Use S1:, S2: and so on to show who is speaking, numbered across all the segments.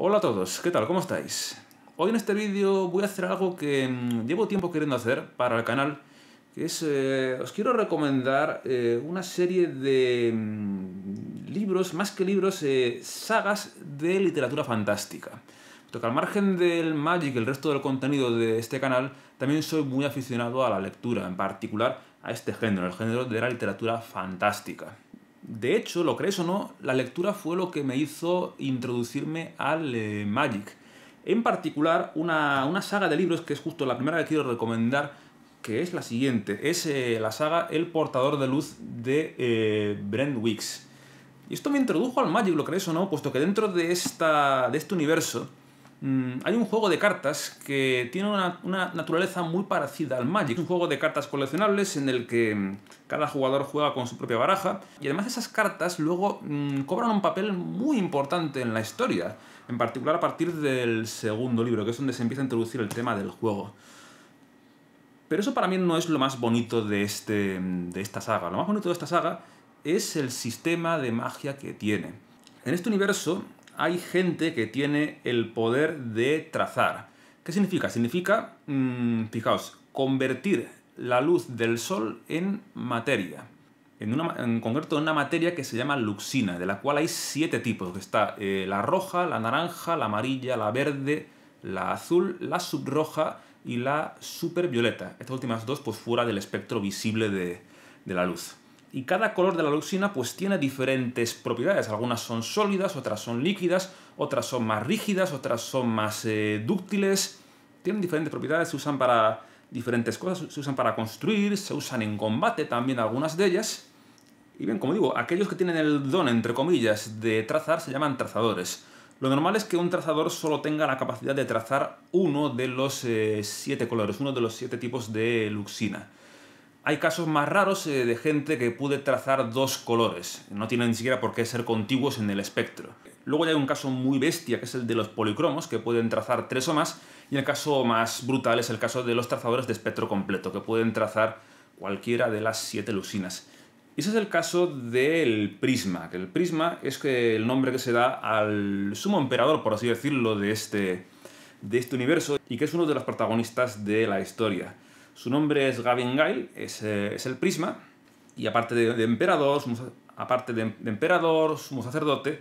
S1: Hola a todos, ¿qué tal? ¿Cómo estáis? Hoy en este vídeo voy a hacer algo que mm, llevo tiempo queriendo hacer para el canal, que es, eh, os quiero recomendar eh, una serie de mm, libros, más que libros, eh, sagas de literatura fantástica. Porque al margen del Magic y el resto del contenido de este canal, también soy muy aficionado a la lectura, en particular a este género, el género de la literatura fantástica. De hecho, lo crees o no, la lectura fue lo que me hizo introducirme al eh, Magic. En particular, una, saga de libros que es justo la primera que quiero recomendar, que es la siguiente. Es eh, la saga El portador de luz de eh, Brent Wicks. Y esto me introdujo al Magic, lo crees o no, puesto que dentro de, esta, de este universo Mm, hay un juego de cartas que tiene una, naturaleza muy parecida al Magic. Es un juego de cartas coleccionables en el que mm, cada jugador juega con su propia baraja y además esas cartas luego mm, cobran un papel muy importante en la historia, en particular a partir del segundo libro, que es donde se empieza a introducir el tema del juego. Pero eso para mí no es lo más bonito de, este, de esta saga. Lo más bonito de esta saga es el sistema de magia que tiene. En este universo, hay gente que tiene el poder de trazar. ¿Qué significa? Significa, mm, fijaos, convertir la luz del sol en materia. En, concreto en una materia que se llama luxina, de la cual hay siete tipos. Está eh, la roja, la naranja, la amarilla, la verde, la azul, la subroja y la supervioleta. Estas últimas dos pues fuera del espectro visible de la luz. Y cada color de la luxina pues tiene diferentes propiedades. Algunas son sólidas, otras son líquidas, otras son más rígidas, otras son más eh, dúctiles. Tienen diferentes propiedades, se usan para diferentes cosas, se usan para construir, se usan en combate también algunas de ellas. Y bien, como digo, aquellos que tienen el don, entre comillas, de trazar se llaman trazadores. Lo normal es que un trazador solo tenga la capacidad de trazar uno de los eh, siete colores, uno de los siete tipos de luxina. Hay casos más raros eh, de gente que puede trazar dos colores, no tienen ni siquiera por qué ser contiguos en el espectro. Luego ya hay un caso muy bestia, que es el de los policromos, que pueden trazar tres o más, y el caso más brutal es el caso de los trazadores de espectro completo, que pueden trazar cualquiera de las siete lucinas. Y ese es el caso del prisma, que el prisma es el nombre que se da al sumo emperador, por así decirlo, de este, de este universo, y que es uno de los protagonistas de la historia. Su nombre es Gavin Gail, es, eh, el prisma, y aparte de, emperador, sumo, aparte de, emperador, sacerdote,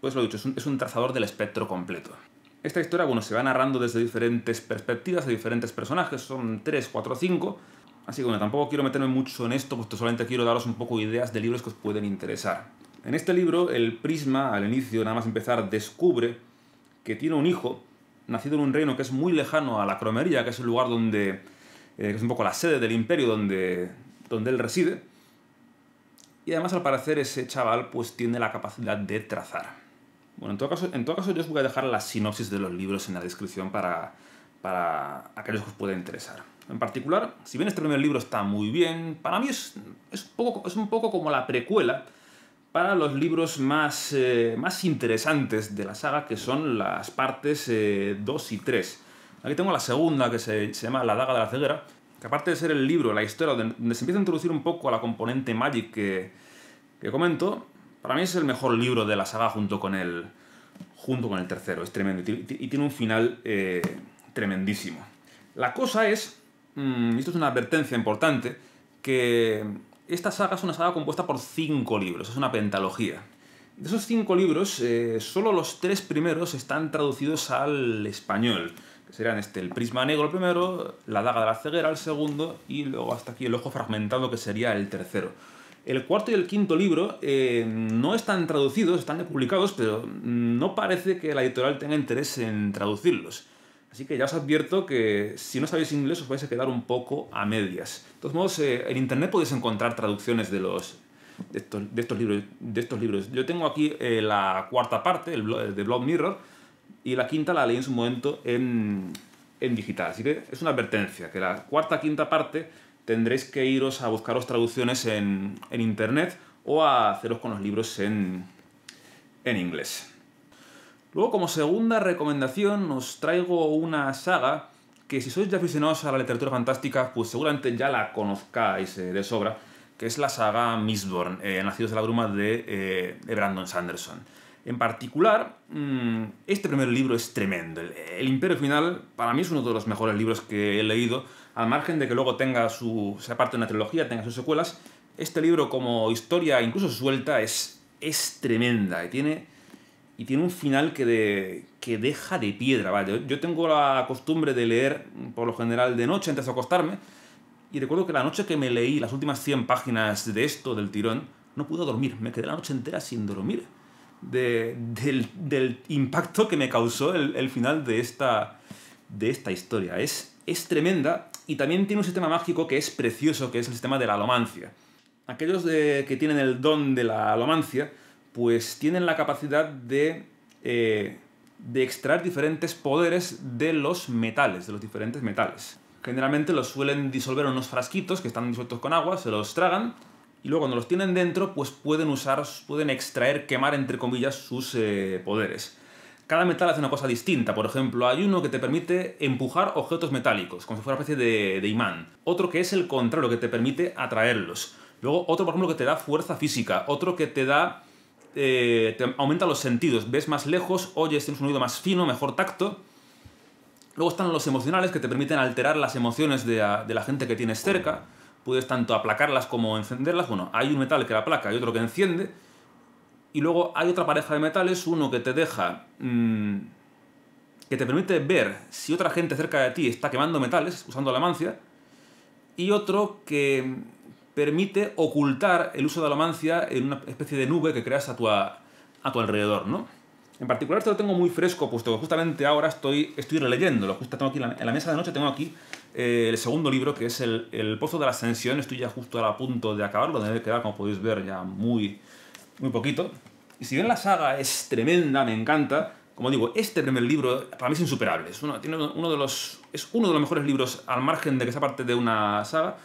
S1: pues lo dicho, es un, es un, trazador del espectro completo. Esta historia, bueno, se va narrando desde diferentes perspectivas, de diferentes personajes, son 3, 4, 5, así que bueno, tampoco quiero meterme mucho en esto, puesto solamente quiero daros un poco ideas de libros que os pueden interesar. En este libro, el prisma, al inicio, nada más empezar, descubre que tiene un hijo, nacido en un reino que es muy lejano a la cromería, que es el lugar donde eh, que es un poco la sede del imperio donde, él reside. Y además, al parecer, ese chaval pues tiene la capacidad de trazar. Bueno, en todo caso, en todo caso yo os voy a dejar la sinopsis de los libros en la descripción para, para aquellos que os pueda interesar. En particular, si bien este primer libro está muy bien, para mí es, es, un, poco, como la precuela para los libros más, eh, más interesantes de la saga, que son las partes 2 eh, y 3. Aquí tengo la segunda, que se, llama La Daga de la Ceguera, que aparte de ser el libro, la historia, donde, se empieza a introducir un poco a la componente Magic que, comento, para mí es el mejor libro de la saga junto con el, junto con el tercero. Es tremendo y, tiene un final eh, tremendísimo. La cosa es, mm, esto es una advertencia importante, que esta saga es una saga compuesta por cinco libros, es una pentalogía. De esos cinco libros, eh, solo los tres primeros están traducidos al español serían este, el prisma negro el primero, la daga de la ceguera el segundo y luego hasta aquí el ojo fragmentado que sería el tercero. El cuarto y el quinto libro eh, no están traducidos, están publicados, pero no parece que la editorial tenga interés en traducirlos. Así que ya os advierto que si no sabéis inglés os vais a quedar un poco a medias. De todos modos, eh, en internet podéis encontrar traducciones de los de estos, libros, de estos libros. Yo tengo aquí eh, la cuarta parte, el de Blog Mirror, y la quinta la leí en su momento en, digital. Así que es una advertencia, que la cuarta, quinta parte tendréis que iros a buscaros traducciones en, internet o a haceros con los libros en, en inglés. Luego, como segunda recomendación, os traigo una saga que si sois ya aficionados a la literatura fantástica, pues seguramente ya la conozcáis eh, de sobra, que es la saga Mistborn, eh, Nacidos de la Bruma de eh, Brandon Sanderson. En particular, mm, este primer libro es tremendo. El Imperio Final para mí es uno de los mejores libros que he leído, al margen de que luego tenga su, sea parte de una trilogía, tenga sus secuelas. Este libro como historia, incluso suelta, es, es tremenda y tiene, y tiene un final que, de, que deja de piedra. ¿vale? Yo tengo la costumbre de leer por lo general de noche antes de acostarme y recuerdo que la noche que me leí las últimas 100 páginas de esto, del tirón, no pude dormir, me quedé la noche entera sin dormir del, impacto que me causó el, final de esta, de esta historia. Es, es tremenda y también tiene un sistema mágico que es precioso, que es el sistema de la alomancia. Aquellos que tienen el don de la alomancia, pues tienen la capacidad de, eh, de extraer diferentes poderes de los metales, de los diferentes metales. Generalmente los suelen disolver en unos frasquitos que están disueltos con agua, se los tragan y luego cuando los tienen dentro, pues pueden usar, pueden extraer, quemar, entre comillas, sus eh, poderes. Cada metal hace una cosa distinta. Por ejemplo, hay uno que te permite empujar objetos metálicos, como si fuera una especie de, imán. Otro que es el contrario, que te permite atraerlos. Luego otro, por ejemplo, que te da fuerza física. Otro que te da... Eh, te aumenta los sentidos. Ves más lejos, oyes, tienes un oído más fino, mejor tacto. Luego están los emocionales que te permiten alterar las emociones de la gente que tienes cerca puedes tanto aplacarlas como encenderlas. Bueno, hay un metal que la aplaca y otro que enciende. Y luego hay otra pareja de metales, uno que te deja... Mm, que te permite ver si otra gente cerca de ti está quemando metales usando la mancia. Y otro que permite ocultar el uso de la mancia en una especie de nube que creas a tu, a tu alrededor, ¿no? En particular, esto lo tengo muy fresco, puesto que justamente ahora estoy, estoy releyéndolo. Justo tengo aquí en la, mesa de noche tengo aquí eh, el segundo libro, que es el, Pozo de la Ascensión. Estoy ya justo a la punto de acabarlo, debe quedar, como podéis ver, ya muy, muy poquito. Y si bien la saga es tremenda, me encanta, como digo, este primer libro para mí es insuperable. Es uno, tiene uno de los, es uno de los mejores libros, al margen de que sea parte de una saga,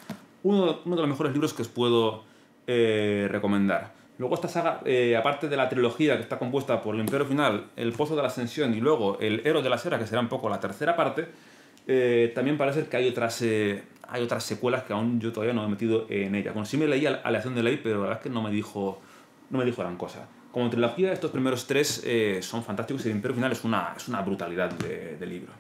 S1: uno, de los mejores libros que os puedo eh, recomendar. Luego esta saga, eh, aparte de la trilogía que está compuesta por el Imperio Final, el Pozo de la Ascensión y luego el Héroe de la Sera, que será un poco la tercera parte, eh, también parece que hay otras, eh, hay otras secuelas que aún yo todavía no he metido en ella. Bueno, sí me leí Aleación de Ley, pero la verdad es que no me dijo, no me dijo gran cosa. Como trilogía, estos primeros tres son fantásticos y el Imperio Final es una, es una brutalidad de, de libro.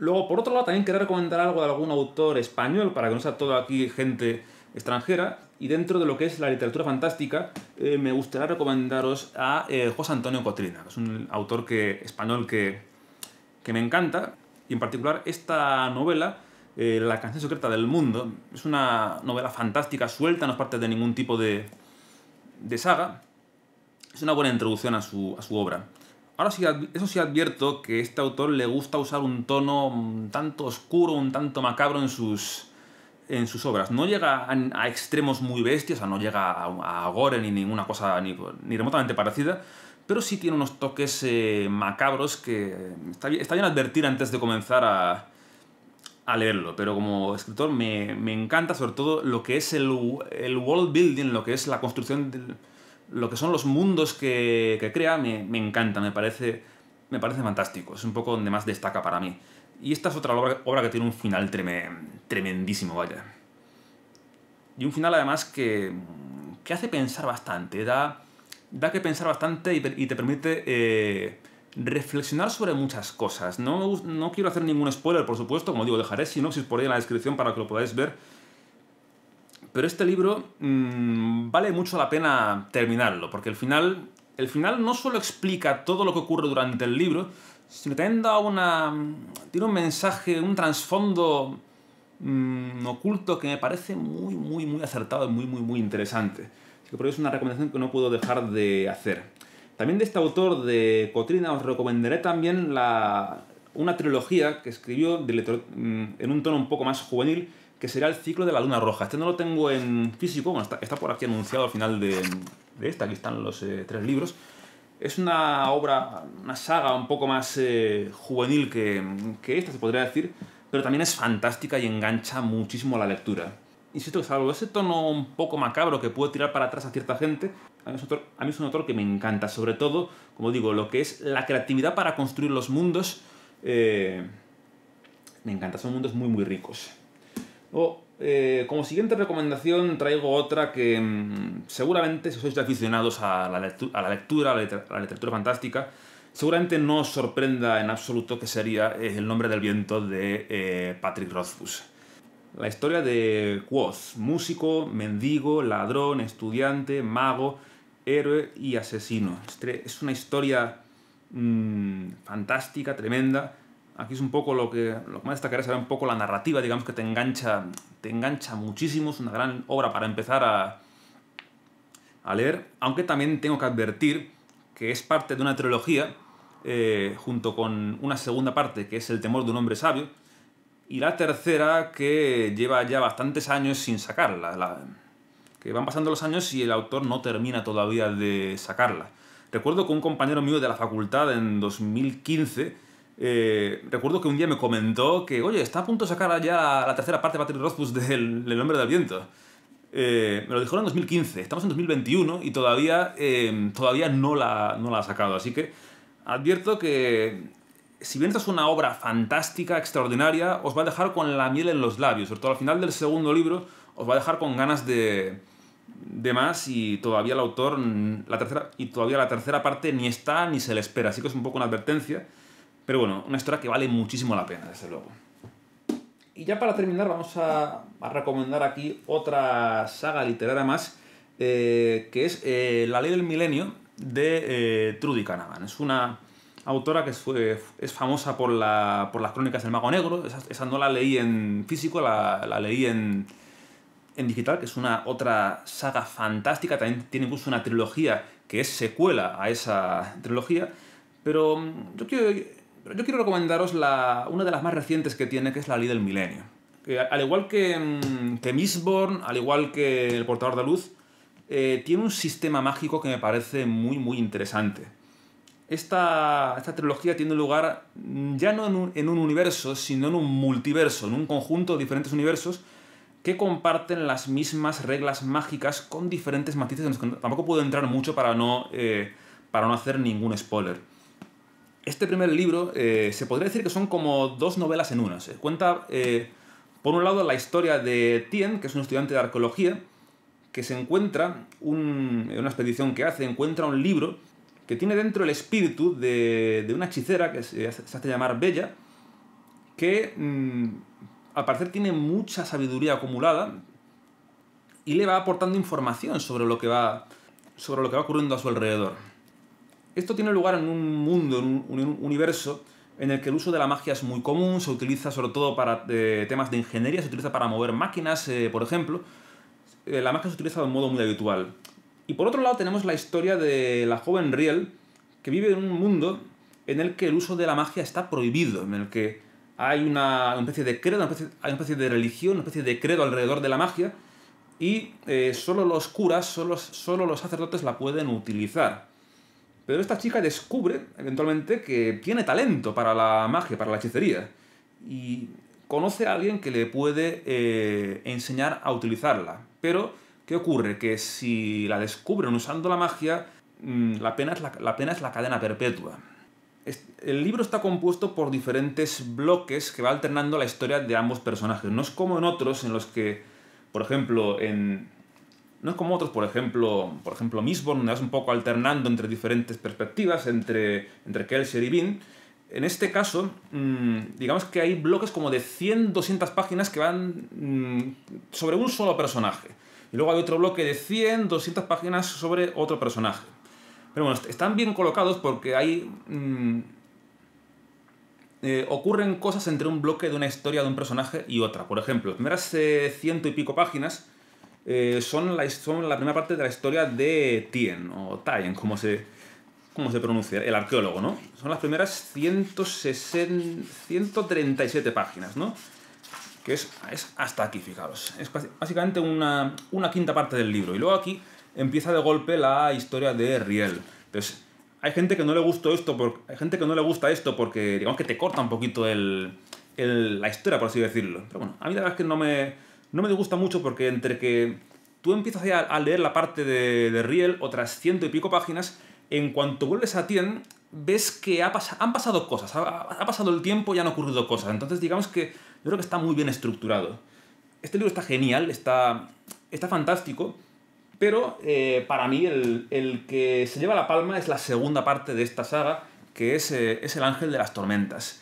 S1: Luego, por otro lado, también quería recomendar algo de algún autor español, para que no sea todo aquí gente extranjera y dentro de lo que es la literatura fantástica eh, me gustaría recomendaros a eh, José Antonio Cotrina, que es un autor que, español que, que me encanta y en particular esta novela eh, La canción secreta del mundo es una novela fantástica, suelta, no es parte de ningún tipo de, de saga es una buena introducción a su, a su obra. Ahora sí, eso sí advierto que este autor le gusta usar un tono un mm, tanto oscuro, un tanto macabro en sus, en sus obras. No llega a, extremos muy bestias, no llega a, gore ni ninguna cosa ni, remotamente parecida, pero sí tiene unos toques eh, macabros que está bien, advertir antes de comenzar a, a leerlo. Pero como escritor me, encanta sobre todo lo que es el, world building, lo que es la construcción, de, lo que son los mundos que, que crea, me, me, encanta, me parece, me parece fantástico. Es un poco donde más destaca para mí. Y esta es otra obra, que tiene un final tremendísimo, vaya. Y un final además que, que hace pensar bastante, da, da que pensar bastante y, te permite eh, reflexionar sobre muchas cosas. No, quiero hacer ningún spoiler, por supuesto, como digo, dejaré sinopsis por ahí en la descripción para que lo podáis ver. Pero este libro mm, vale mucho la pena terminarlo, porque el final el final no solo explica todo lo que ocurre durante el libro, sino también da una. tiene un mensaje, un trasfondo mm, oculto que me parece muy, muy, muy acertado y muy, muy, muy interesante. Así que por eso es una recomendación que no puedo dejar de hacer. También de este autor de Cotrina os recomendaré también la, una trilogía que escribió mm, en un tono un poco más juvenil que será el ciclo de la luna roja. Este no lo tengo en físico, está, por aquí anunciado al final de, esta, aquí están los eh, tres libros. Es una obra, una saga un poco más eh, juvenil que, que, esta, se podría decir, pero también es fantástica y engancha muchísimo la lectura. Insisto que salvo ese tono un poco macabro que puede tirar para atrás a cierta gente, a mí, es un autor, que me encanta, sobre todo, como digo, lo que es la creatividad para construir los mundos, eh, me encanta, son mundos muy muy ricos. Eh, como siguiente recomendación traigo otra que mm, seguramente si sois aficionados a la, lectura, a la, lectura, a la, literatura fantástica, seguramente no os sorprenda en absoluto que sería eh, El nombre del viento de eh, Patrick Rothfuss. La historia de Quoth, músico, mendigo, ladrón, estudiante, mago, héroe y asesino. Este, es una historia mm, fantástica, tremenda, Aquí es un poco lo que, lo que más destacaré un poco la narrativa, digamos que te engancha, te engancha muchísimo, es una gran obra para empezar a, a leer, aunque también tengo que advertir que es parte de una trilogía, eh, junto con una segunda parte que es El temor de un hombre sabio, y la tercera que lleva ya bastantes años sin sacarla, que van pasando los años y el autor no termina todavía de sacarla. Recuerdo que un compañero mío de la facultad en 2015 eh, recuerdo que un día me comentó que, oye, está a punto de sacar ya la, tercera parte de Patrick Rothfuss del, El Hombre del Viento. Eh, me lo dijo en 2015, estamos en 2021 y todavía, em, todavía no, la, no la ha sacado. Así que advierto que si bien esta es una obra fantástica, extraordinaria, os va a dejar con la miel en los labios. Sobre todo al final del segundo libro os va a dejar con ganas de, de más y todavía el autor, la tercera, y todavía la tercera parte ni está ni se le espera. Así que es un poco una advertencia. Pero bueno, una historia que vale muchísimo la pena, desde luego. Y ya para terminar vamos a, recomendar aquí otra saga literaria más, eh, que es eh, La Ley del Milenio de eh, Trudy Canavan. Es una autora que fue, es famosa por, por las crónicas del Mago Negro. Esa, no la leí en físico, la, la leí en, en digital, que es una otra saga fantástica, también tiene incluso una trilogía que es secuela a esa trilogía, pero mm, yo quiero pero yo quiero recomendaros una de las más recientes que tiene, que es la ley del milenio. al igual que, mm, que Mistborn, al igual que El Portador de Luz, eh, tiene un sistema mágico que me parece muy, muy interesante. Esta, trilogía tiene lugar ya no en un, universo, sino en un multiverso, en un conjunto de diferentes universos que comparten las mismas reglas mágicas con diferentes matices en los que tampoco puedo entrar mucho para no, eh, para no hacer ningún spoiler este primer libro eh, se podría decir que son como dos novelas en una. cuenta, eh, por un lado, la historia de Tien, que es un estudiante de arqueología, que se encuentra, en una expedición que hace, encuentra un libro que tiene dentro el espíritu de, una hechicera que se, hace llamar Bella, que mm, al parecer tiene mucha sabiduría acumulada y le va aportando información sobre lo que va, sobre lo que va ocurriendo a su alrededor. Esto tiene lugar en un mundo, en un universo en el que el uso de la magia es muy común, se utiliza sobre todo para eh, temas de ingeniería, se utiliza para mover máquinas, eh, por ejemplo. Eh, la magia se utiliza de un modo muy habitual. Y por otro lado tenemos la historia de la joven Riel, que vive en un mundo en el que el uso de la magia está prohibido, en el que hay una especie de credo, hay una especie de religión, una especie de credo alrededor de la magia, y solo los curas, solo, solo los sacerdotes la pueden utilizar. Pero esta chica descubre eventualmente que tiene talento para la magia, para la hechicería. Y conoce a alguien que le puede eh, enseñar a utilizarla. Pero, ¿qué ocurre? Que si la descubren usando la magia, mm, la pena es la, pena es la cadena perpetua. El libro está compuesto por diferentes bloques que va alternando la historia de ambos personajes. No es como en otros en los que, por ejemplo, en no es como otros, por ejemplo, por ejemplo Mistborn, donde vas un poco alternando entre diferentes perspectivas, entre, entre Kelsier y Bean. En este caso, mm, digamos que hay bloques como de 100, 200 páginas que van mm, sobre un solo personaje. Y luego hay otro bloque de 100, 200 páginas sobre otro personaje. Pero bueno, están bien colocados porque hay... Mm, eh, ocurren cosas entre un bloque de una historia de un personaje y otra. Por ejemplo, las primeras eh, ciento y pico páginas eh, son, la, son la primera parte de la historia de Tien, o Tien, como se, se pronuncia, el arqueólogo, ¿no? Son las primeras 160, 137 páginas, ¿no? Que es, es hasta aquí, fijaros. Es básicamente una, una quinta parte del libro. Y luego aquí empieza de golpe la historia de Riel. Entonces, hay gente que no le gustó esto porque, hay gente que no le gusta esto porque digamos que te corta un poquito el, el, la historia, por así decirlo. Pero bueno, a mí la verdad es que no me no me gusta mucho porque entre que tú empiezas a leer la parte de, Riel, otras ciento y pico páginas, en cuanto vuelves a Tien, ves que ha han pasado cosas, ha, pasado el tiempo y han ocurrido cosas. Entonces, digamos que yo creo que está muy bien estructurado. Este libro está genial, está, está fantástico, pero eh, para mí el, que se lleva la palma es la segunda parte de esta saga, que es, eh, es El Ángel de las Tormentas.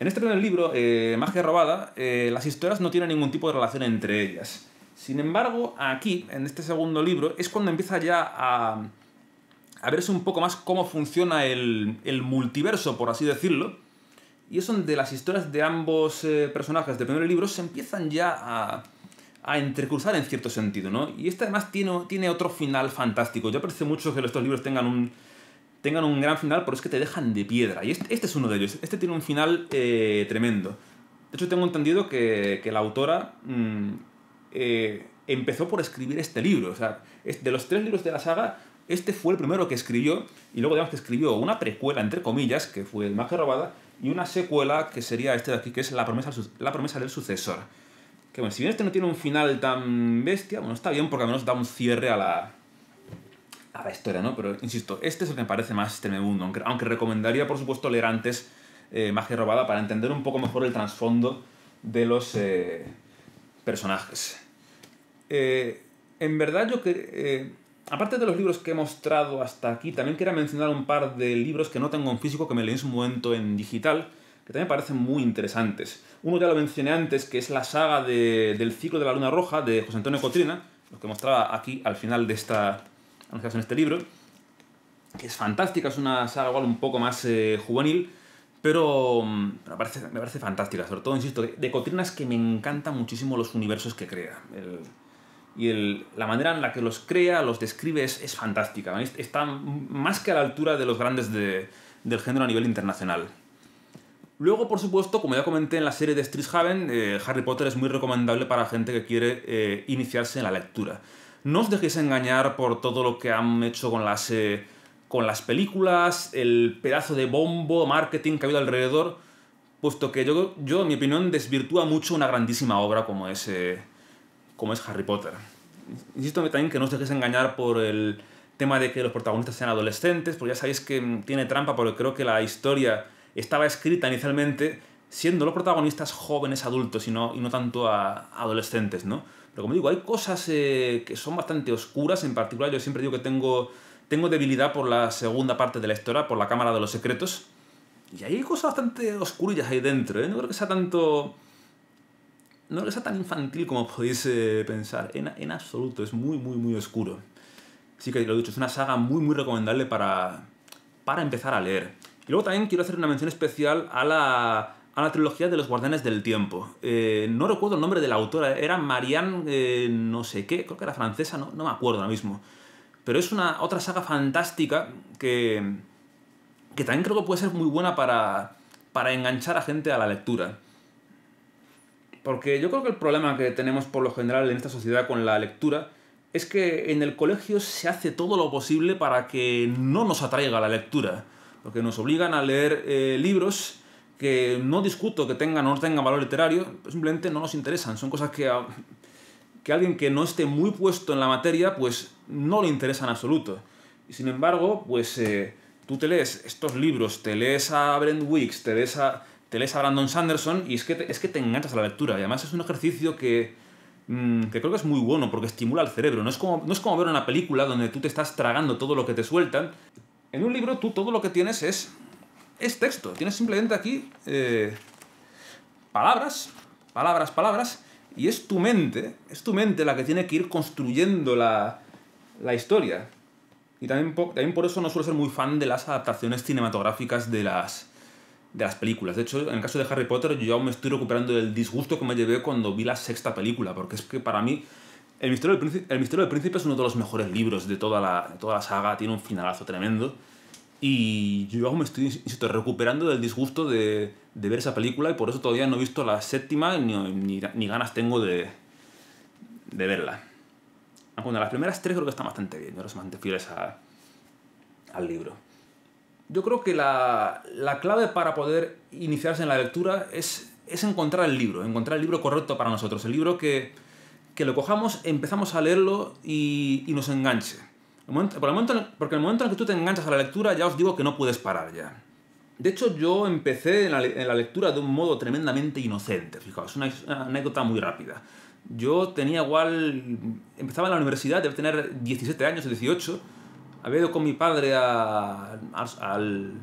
S1: En este primer libro, eh, Magia Robada, eh, las historias no tienen ningún tipo de relación entre ellas. Sin embargo, aquí, en este segundo libro, es cuando empieza ya a, a verse un poco más cómo funciona el, multiverso, por así decirlo. Y es donde las historias de ambos eh, personajes del primer libro se empiezan ya a, a entrecruzar en cierto sentido, ¿no? Y este además tiene, tiene otro final fantástico. Yo aprecio mucho que estos libros tengan un, tengan un gran final, pero es que te dejan de piedra. Y este, este es uno de ellos. Este tiene un final eh, tremendo. De hecho, tengo entendido que, que la autora mm, eh, empezó por escribir este libro. O sea, de los tres libros de la saga, este fue el primero que escribió. Y luego, digamos que escribió una precuela, entre comillas, que fue El que Robada, y una secuela que sería este de aquí, que es La Promesa, la promesa del Sucesor. Que bueno, si bien este no tiene un final tan bestia, bueno, está bien porque al menos da un cierre a la, a la historia, ¿no? Pero insisto, este es el que me parece más tremendo, este aunque, aunque recomendaría, por supuesto, leer antes eh, Magia Robada para entender un poco mejor el trasfondo de los eh, personajes. Eh, en verdad, yo que. aparte de los libros que he mostrado hasta aquí, también quería mencionar un par de libros que no tengo en físico, que me leí en su momento en digital, que también me parecen muy interesantes. Uno ya lo mencioné antes, que es la saga del ciclo de la luna roja de José Antonio Cotrina, lo que mostraba aquí al final de esta en este este libro, que es fantástica, es una saga igual un poco más eh, juvenil, pero, mm, me, parece, fantástica, sobre todo, insisto, de, de que me encantan muchísimo los universos que crea. y la manera en la que los crea, los describe, es, fantástica. Está más que a la altura de los grandes del género a nivel internacional. Luego, por supuesto, como ya comenté en la serie de Strixhaven eh, Harry Potter es muy recomendable para gente que quiere eh, iniciarse en la lectura. No os dejéis engañar por todo lo que han hecho con las, eh, con las películas, el pedazo de bombo, marketing que ha habido alrededor, puesto que yo, en mi opinión, desvirtúa mucho una grandísima obra como es, eh, como es Harry Potter. Insisto también que no os dejéis engañar por el tema de que los protagonistas sean adolescentes, porque ya sabéis que mm, tiene trampa, porque creo que la historia estaba escrita inicialmente siendo los protagonistas jóvenes adultos y no, y no tanto adolescentes, ¿no? Pero como digo, hay cosas eh, que son bastante oscuras, en particular yo siempre digo que tengo, tengo debilidad por la segunda parte de la historia, por la Cámara de los Secretos. Y hay cosas bastante oscurillas ahí dentro, ¿eh? No creo que sea tanto... No creo que sea tan infantil como podéis eh, pensar, en, absoluto, es muy, muy, muy oscuro. Así que lo he dicho, es una saga muy, muy recomendable para, para empezar a leer. Y luego también quiero hacer una mención especial a la la trilogía de los Guardianes del Tiempo. Eh, no recuerdo el nombre de la autora, era Marianne eh, no sé qué, creo que era francesa, no, no, me acuerdo ahora mismo. Pero es una otra saga fantástica que, que también creo que puede ser muy buena para, para enganchar a gente a la lectura. Porque yo creo que el problema que tenemos por lo general en esta sociedad con la lectura es que en el colegio se hace todo lo posible para que no nos atraiga la lectura. Porque nos obligan a leer eh, libros que no discuto que tengan o no tengan valor literario, simplemente no nos interesan. Son cosas que a, alguien que no esté muy puesto en la materia, pues no le interesan en absoluto. Y sin embargo, pues eh, tú te lees estos libros, te lees a Brent Wicks, te lees a, Brandon Sanderson y es que, te, es que te enganchas a la lectura. Y además es un ejercicio que, mm, que creo que es muy bueno porque estimula el cerebro. No es, como, no es como ver una película donde tú te estás tragando todo lo que te sueltan. En un libro tú todo lo que tienes es es texto. Tienes simplemente aquí eh, palabras, palabras, palabras, y es tu mente, es tu mente la que tiene que ir construyendo la, la historia. Y también, también por eso no suelo ser muy fan de las adaptaciones cinematográficas de las, de las películas. De hecho, en el caso de Harry Potter, yo aún me estoy recuperando del disgusto que me llevé cuando vi la sexta película, porque es que para mí El Misterio del Príncipe, el Misterio Príncipe es uno de los mejores libros de toda de toda la saga, tiene un finalazo tremendo. Y yo ah, me estoy insisto, recuperando del disgusto de, ver esa película y por eso todavía no he visto la séptima ni, ni, ganas tengo de, verla verla. Ah, bueno, las primeras tres creo que están bastante bien, no son bastante fieles al libro. Yo creo que la, clave para poder iniciarse en la lectura es, es encontrar el libro, encontrar el libro correcto para nosotros, el libro que, lo cojamos, empezamos a leerlo y nos enganche el momento, por el momento, porque el momento en que tú te enganchas a la lectura, ya os digo que no puedes parar ya. De hecho, yo empecé en la, lectura de un modo tremendamente inocente, fijaos, una, anécdota muy rápida. Yo tenía igual, empezaba en la universidad, debe tener 17 años, 18, había ido con mi padre al,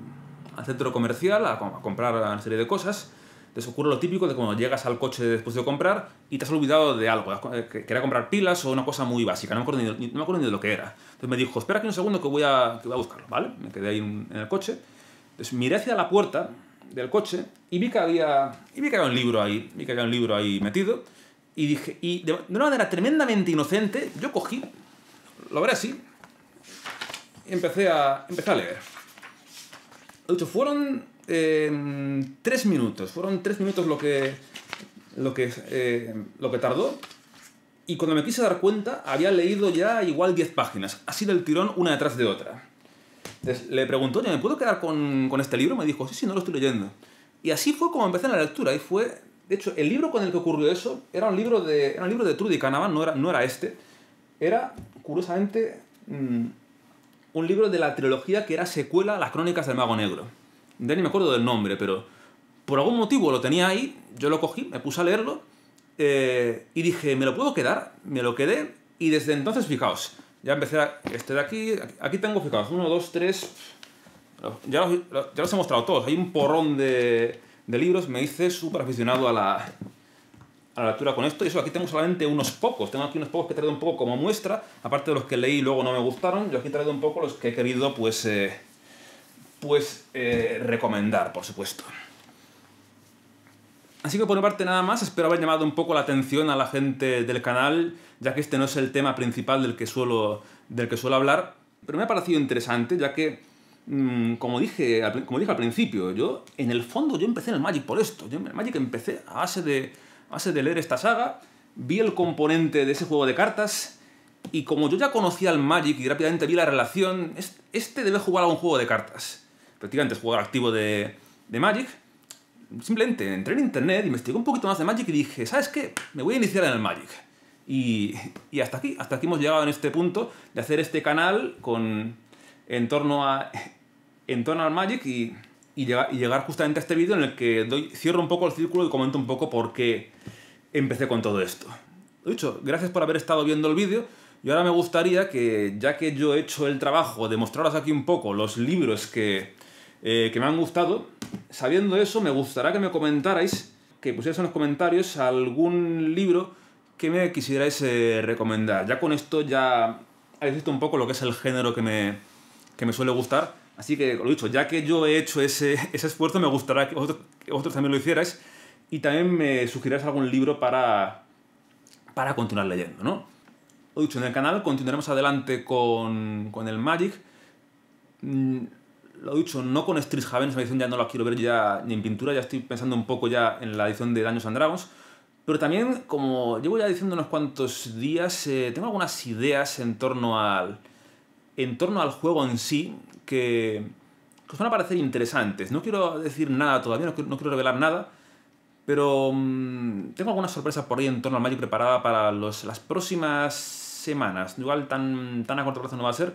S1: centro comercial a comprar una serie de cosas les ocurre lo típico de cuando llegas al coche después de comprar y te has olvidado de algo, eh, que quería comprar pilas o una cosa muy básica, no me acuerdo ni, de lo que era. Entonces me dijo, espera aquí un segundo que voy a, que voy a buscarlo, ¿vale? Me quedé ahí en el coche. Entonces miré hacia la puerta del coche y vi que había, y vi que había un libro ahí, vi que había un libro ahí metido y dije, y de, una manera tremendamente inocente, yo cogí, lo veré así, y empecé a, empecé a leer. De hecho, fueron tres minutos, fueron tres minutos lo que, lo que, eh, lo que tardó. Y cuando me quise dar cuenta, había leído ya igual diez páginas, así del tirón, una detrás de otra. Entonces, le preguntó, ¿me puedo quedar con, este libro? Me dijo, sí, sí, no lo estoy leyendo. Y así fue como empecé la lectura, y fue de hecho, el libro con el que ocurrió eso era un libro de, era un libro de Trudy Canavan, no era, no era este. Era, curiosamente, mm, un libro de la trilogía que era secuela a las crónicas del Mago Negro ya ni me acuerdo del nombre, pero por algún motivo lo tenía ahí, yo lo cogí, me puse a leerlo eh, y dije, ¿me lo puedo quedar? Me lo quedé y desde entonces, fijaos, ya empecé a, este de aquí, aquí tengo, fijaos, uno, dos, tres, ya los, ya los he mostrado todos, hay un porrón de, libros, me hice súper aficionado a la, a la lectura con esto. Y eso, aquí tengo solamente unos pocos. Tengo aquí unos pocos que he traído un poco como muestra. Aparte de los que leí y luego no me gustaron, yo aquí he traído un poco los que he querido, pues, eh, pues recomendar, por supuesto. Así que por mi parte nada más, espero haber llamado un poco la atención a la gente del canal, ya que este no es el tema principal del que suelo, del que suelo hablar, pero me ha parecido interesante, ya que, mm, como, dije, como dije al principio, yo en el fondo yo empecé en el Magic por esto, yo en el Magic empecé a base de, a base de leer esta saga, vi el componente de ese juego de cartas, y como yo ya conocía el Magic y rápidamente vi la relación, este debe jugar a un juego de cartas prácticamente es jugador activo de, de Magic, simplemente entré en internet, investigué un poquito más de Magic y dije, ¿sabes qué? Me voy a iniciar en el Magic. Y, y, hasta aquí, hasta aquí hemos llegado en este punto de hacer este canal con, en, torno a, en torno al Magic y, y, llegar, justamente a este vídeo en el que doy, cierro un poco el círculo y comento un poco por qué empecé con todo esto. Lo dicho, gracias por haber estado viendo el vídeo y ahora me gustaría que, ya que yo he hecho el trabajo de mostraros aquí un poco los libros que, eh, que me han gustado. Sabiendo eso, me gustará que me comentarais, que pusierais en los comentarios algún libro que me quisierais eh, recomendar. Ya con esto ya habéis visto un poco lo que es el género que me, que me suele gustar. Así que, lo dicho, ya que yo he hecho ese, ese esfuerzo, me gustará que vosotros, también lo hicierais y también me sugirierais algún libro para, para continuar leyendo, ¿no? Lo dicho, en el canal continuaremos adelante con, con el Magic. Mm, lo he dicho, no con Street esa edición ya no la quiero ver ya ni en pintura, ya estoy pensando un poco ya en la edición de Daños and Dragons. Pero también, como llevo ya diciendo unos cuantos días, eh, tengo algunas ideas en torno al. en torno al juego en sí que, os van a parecer interesantes. No quiero decir nada todavía, no, quiero revelar nada. Pero mm, tengo algunas sorpresas por ahí en torno al Magic preparada para las próximas semanas. Igual tan, tan a corto plazo no va a ser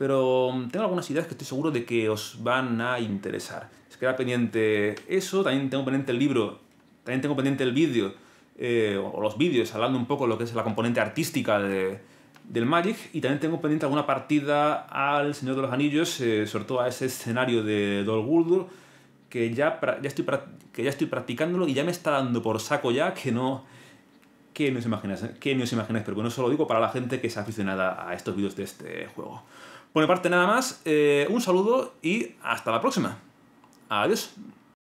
S1: pero mm, tengo algunas ideas que estoy seguro de que os van a interesar. que queda pendiente eso, también tengo pendiente el libro, también tengo pendiente el vídeo, eh, o los vídeos, hablando un poco de lo que es la componente artística del Magic, y también tengo pendiente alguna partida al Señor de los Anillos, eh, sobre todo a ese escenario de Dol Guldur, que ya, ya, estoy, que ya estoy practicándolo y ya me está dando por saco ya que no... Que me os imagináis, eh, que no os imagináis, pero bueno, eso lo digo para la gente que es aficionada a estos vídeos de este juego. Por mi parte nada más, eh, un saludo y hasta la próxima. Adiós.